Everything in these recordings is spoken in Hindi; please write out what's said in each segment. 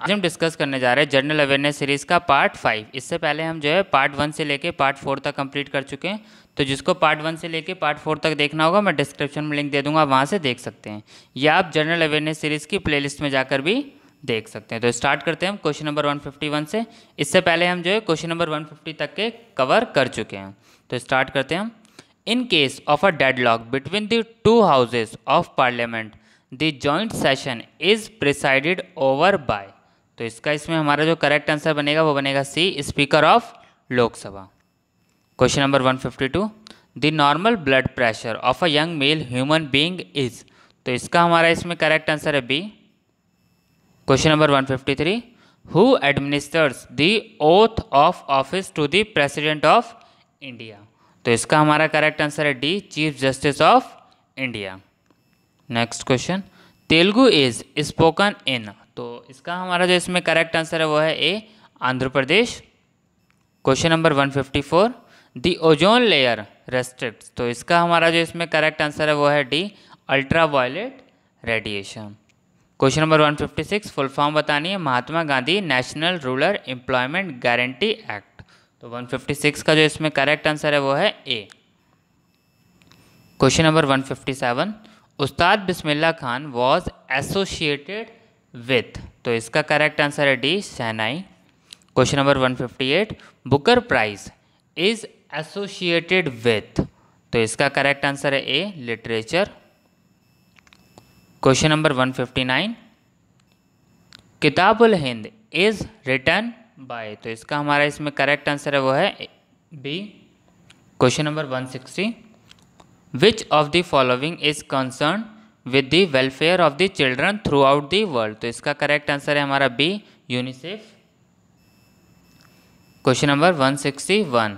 आज हम डिस्कस करने जा रहे हैं जनरल अवेयरनेस सीरीज का पार्ट फाइव इससे पहले हम जो है पार्ट वन से लेके पार्ट फोर तक कंप्लीट कर चुके हैं तो जिसको पार्ट वन से लेके पार्ट फोर तक देखना होगा मैं डिस्क्रिप्शन में लिंक दे दूंगा वहाँ से देख सकते हैं या आप जनरल अवेयरनेस सीरीज की प्ले में जाकर भी देख सकते हैं तो स्टार्ट करते हैं हम क्वेश्चन नंबर वन से इससे पहले हम जो है क्वेश्चन नंबर वन तक के कवर कर चुके हैं तो स्टार्ट करते हैं हम in case of a lock between the two houses of parliament The joint session is presided over by तो इसका इसमें हमारा जो करेक्ट आंसर बनेगा वो बनेगा सी speaker of Lok Sabha question number 152 the normal blood pressure of a young mail human being is तो इसका हमारा इसमें करेक्ट आंसर है B question number 153 who administers the oath of office to the president of India तो इसका हमारा करेक्ट आंसर है D chief justice of India next question Telugu is spoken in तो इसका हमारा जो इसमें करेक्ट आंसर है वो है A Andhra Pradesh question number 154 the ozone layer restrict तो इसका हमारा जो इसमें करेक्ट आंसर है वो है D ultraviolet radiation question number 156 full form बतानी है Mahatma Gandhi national rural employment guarantee act तो 156 का जो इसमें करेक्ट आंसर है वो है A question number 157 Ustad Bismillah Khan was associated with तो इसका करेक्ट आंसर है D shehnai question number 158 Booker prize is associated with तो इसका करेक्ट आंसर है A literature question number 159 Kitabul Hind is written by तो इसका हमारा इसमें करेक्ट आंसर है वो है B question number 160 which of the following is concerned with the welfare of the children throughout the world तो इसका करेक्ट आंसर है हमारा बी यूनिसेफ क्वेश्चन नंबर 161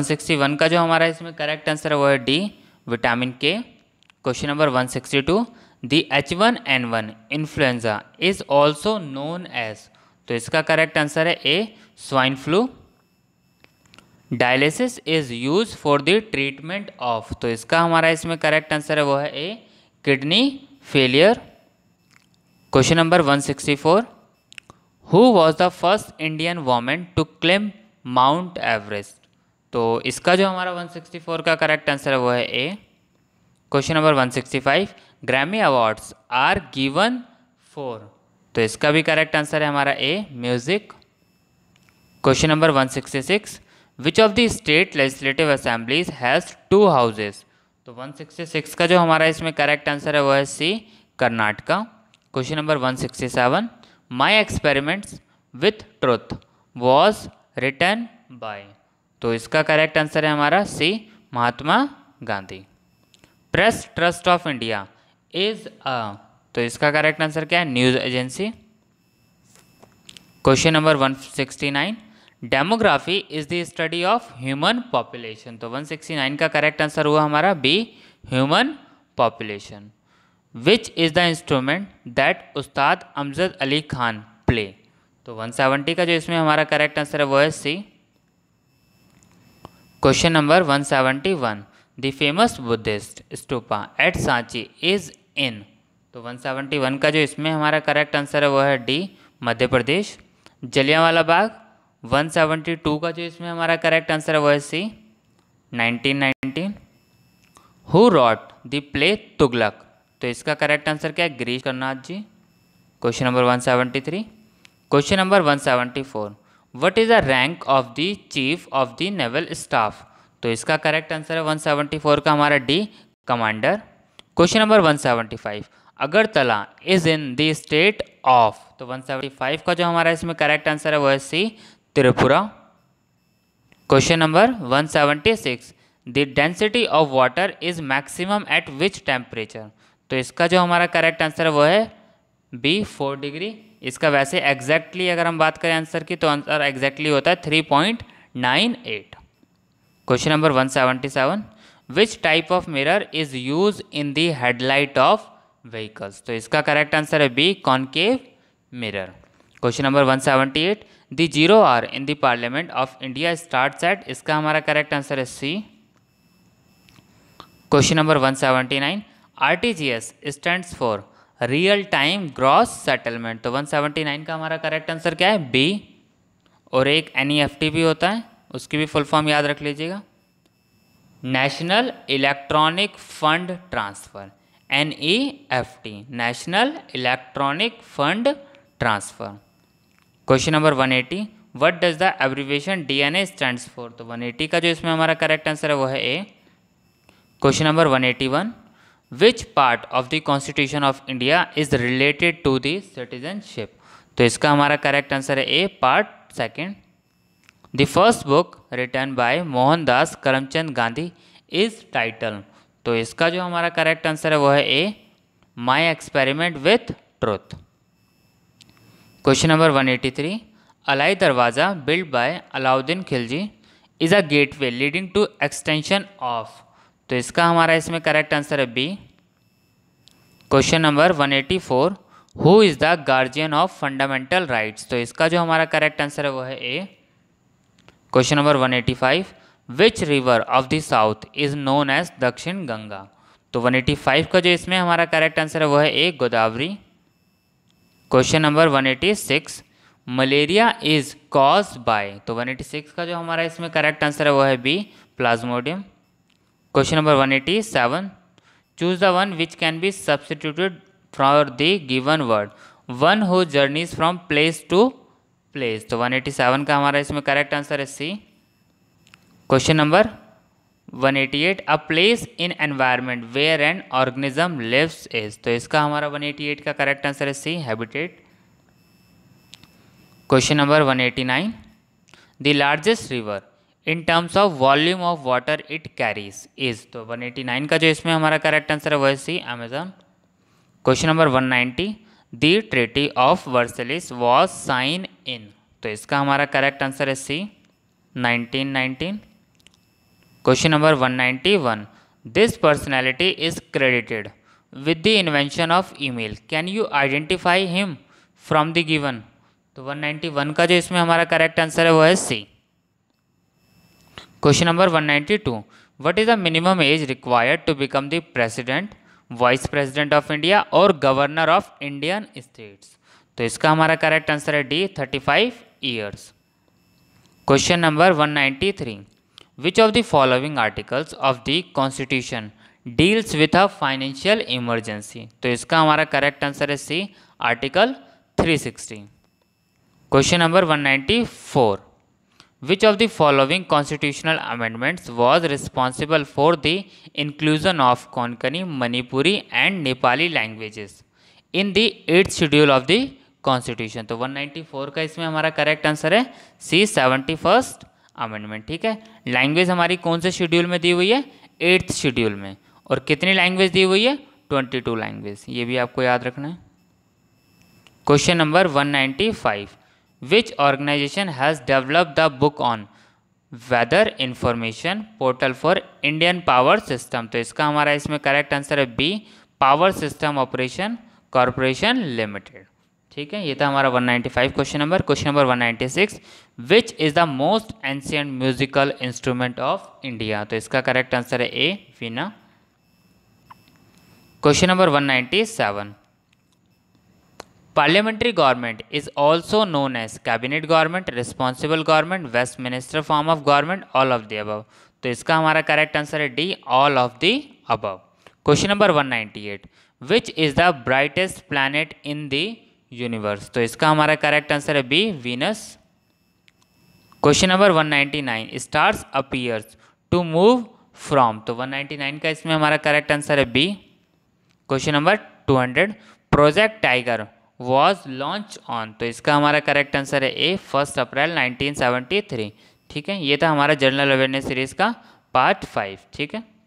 161 का जो हमारा इसमें करेक्ट आंसर है वो है D vitamin K question number 162 the H one N one influenza is also known as तो इसका करेक्ट आंसर है A swine flu dialysis is use for the treatment of तो इसका हमारा इसमें करेक्ट आंसर है वो है A kidney failure question number 164 who was the first Indian women to climb mount Everest तो इसका जो हमारा 164 का करेक्ट आंसर है वो है ए क्वेश्चन नंबर 165 ग्रामी अवार्ड्स आर गिवन फोर तो इसका भी करेक्ट आंसर है हमारा A music question number 166 which of the state legislative assemblies has two houses तो वन सिक्सटी सिक्स का जो हमारा इसमें करेक्ट आंसर है वो है C Karnataka question number one sixty seven my experiments with truth was written by तो इसका करेक्ट आंसर है हमारा C Mahatma Gandhi press trust of India is a तो इसका करेक्ट आंसर क्या है news agency question number one sixty nine demography is the study of human population तो 169 का करेक्ट आंसर हुआ हमारा B human population which is the instrument that Ustad Amjad Ali Khan play तो 170 का जो इसमें हमारा करेक्ट आंसर है वो है C question number 171 the famous Buddhist stupa at Sanchi is in तो 171 का जो इसमें हमारा करेक्ट आंसर है वो है डी मध्य प्रदेश जलियावाला बाग 172 का जो इसमें हमारा करेक्ट आंसर है वो है C 1919 who wrote the play Tughlaq तो इसका करेक्ट आंसर क्या है Girish Karnad ji question number 173 question number 174 what is the rank of the chief of the naval staff तो इसका करेक्ट आंसर है 174 का हमारा D commander question number 175 Agartala is in the state of तो 175 का जो हमारा इसमें करेक्ट आंसर है वो है C Tripura question number 176 the density of water is maximum at which temperature तो इसका जो हमारा करेक्ट आंसर है वो है बी फोर डिग्री इसका वैसे एग्जैक्टली अगर हम बात करें आंसर की तो आंसर एग्जैक्टली होता है three point nine eight question number one seventy seven which type of mirror is use in the headlight of vehicles तो इसका करेक्ट आंसर है B concave mirror question number 178 the zero hour in the parliament of India start at इसका हमारा करेक्ट आंसर है C question number 179 S stands for real time gross settlement तो 179 का हमारा करेक्ट आंसर क्या है बी और एक टी e भी होता है उसकी भी फुल फॉर्म याद रख लीजिएगा national electronic fund transfer N E F T national electronic fund transfer question number 180 what does the abbreviation A stand for तो 180 का जो इसमें हमारा करेक्ट आंसर है वो है A question number 181 which part of the constitution of India is related to the citizenship तो इसका हमारा करेक्ट आंसर है A part second the first book written by Mohandas Karamchand Gandhi is title तो इसका जो हमारा करेक्ट आंसर है वो है A my experiment with truth eighty three 183. Darwaza build by Alauddin Khilji is a gateway leading to extension of तो इसका हमारा इसमें करेक्ट आंसर है B question number 184 who is the guardian of fundamental rights तो इसका जो हमारा करेक्ट आंसर है वो है A question number 185 which river of the south is known as Dakshin Ganga तो 185 का जो इसमें हमारा करेक्ट आंसर है वो है A Godavari question number 186 malaria is cause by तो 186 का जो हमारा इसमें करेक्ट आंसर है वो है B plasmodium question number 187 choose the one which can be substituted for the given word one who journeys from place to place तो 187 का हमारा इसमें करेक्ट आंसर है C question number 188 a place in environment where an organism lives is तो इसका हमारा 188 का करेक्ट आंसर है C habitat question number 189 the largest river in terms of volume of water it carries is तो 189 का जो इसमें हमारा करेक्ट आंसर है वह C Amazon question number 190 the treaty of Versailles was sign in तो इसका हमारा करेक्ट आंसर है C nineteen question number 191 this personality is credited with the invention of e mail can you identify him from the given तो 191 का जो इसमें हमारा करेक्ट आंसर है वो है C question number 192 ninety two what is the minimum age required to become the president vice president of India और गवर्नर ऑफ इंडियन स्टेट्स तो इसका हमारा करेक्ट आंसर है D thirty five years question number one ninety three Which of the following articles of the Constitution deals with a financial emergency तो इसका हमारा करेक्ट आंसर है C article 360 question number 194 which of the following constitutional amendments was responsible for the inclusion of konkani manipuri and nepali languages in the 8th schedule of the constitution तो 194 का इसमें हमारा करेक्ट आंसर है सी सेवेंटी फर्स्ट अमेंडमेंट ठीक है लैंग्वेज हमारी कौन से शेड्यूल में दी हुई है एट्थ शेड्यूल में और कितनी लैंग्वेज दी हुई है ट्वेंटी टू लैंग्वेज ये भी आपको याद रखना है question number one ninety five which organisation has develop the book on weather information portal for Indian power system तो इसका हमारा इसमें करेक्ट आंसर है B power system operation corporation limited ठीक है ये था हमारा 195 question number question number 196 which is the most ancient musical instrument of India तो इसका करेक्ट आंसर है A veena question number 197 parliamentary government is also known as cabinet government responsible government Westminster form of government all of the above तो इसका हमारा करेक्ट आंसर है D all of the above question number one eight which is the brightest planet in the universe तो इसका हमारा करेक्ट आंसर है B Venus question number 199 stars appears to move from तो 199 का इसमें हमारा करेक्ट आंसर है B question number 200 project tiger was launch on तो इसका हमारा करेक्ट आंसर है ए फर्स्ट अप्रैल 1973 ठीक है ये था हमारा जनरल अवेयरनेस सीरीज का पार्ट फाइव ठीक है